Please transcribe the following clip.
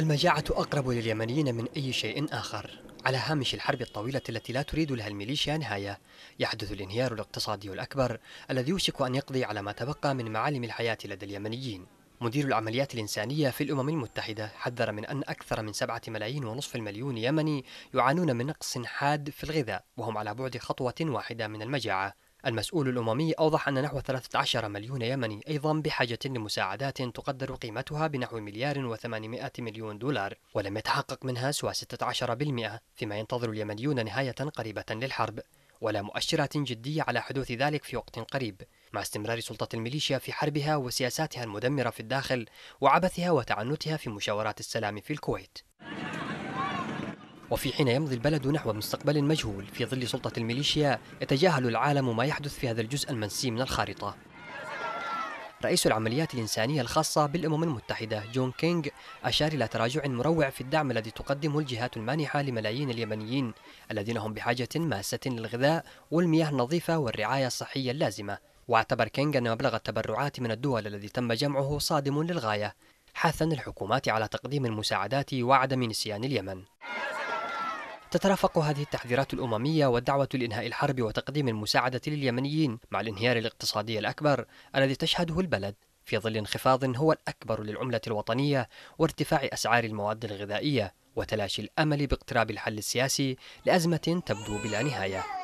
المجاعة أقرب لليمنيين من أي شيء آخر على هامش الحرب الطويلة التي لا تريد لها الميليشيا نهاية يحدث الانهيار الاقتصادي الأكبر الذي يوشك أن يقضي على ما تبقى من معالم الحياة لدى اليمنيين مدير العمليات الإنسانية في الأمم المتحدة حذر من أن أكثر من سبعة ملايين ونصف المليون يمني يعانون من نقص حاد في الغذاء وهم على بعد خطوة واحدة من المجاعة المسؤول الأممي أوضح أن نحو 13 مليون يمني أيضا بحاجة لمساعدات تقدر قيمتها بنحو مليار و800 مليون دولار ولم يتحقق منها سوى 16% فيما ينتظر اليمنيون نهاية قريبة للحرب ولا مؤشرات جدية على حدوث ذلك في وقت قريب مع استمرار سلطة الميليشيا في حربها وسياساتها المدمرة في الداخل وعبثها وتعنتها في مشاورات السلام في الكويت وفي حين يمضي البلد نحو مستقبل مجهول في ظل سلطة الميليشيا يتجاهل العالم ما يحدث في هذا الجزء المنسي من الخارطة رئيس العمليات الإنسانية الخاصة بالأمم المتحدة جون كينغ أشار إلى تراجع مروع في الدعم الذي تقدمه الجهات المانحة لملايين اليمنيين الذين هم بحاجة ماسة للغذاء والمياه النظيفة والرعاية الصحية اللازمة واعتبر كينغ أن مبلغ التبرعات من الدول الذي تم جمعه صادم للغاية حثا الحكومات على تقديم المساعدات وعدم نسيان اليمن تترافق هذه التحذيرات الأممية والدعوة لإنهاء الحرب وتقديم المساعدة لليمنيين مع الانهيار الاقتصادي الأكبر الذي تشهده البلد في ظل انخفاض هو الأكبر للعملة الوطنية وارتفاع أسعار المواد الغذائية وتلاشي الأمل باقتراب الحل السياسي لأزمة تبدو بلا نهاية.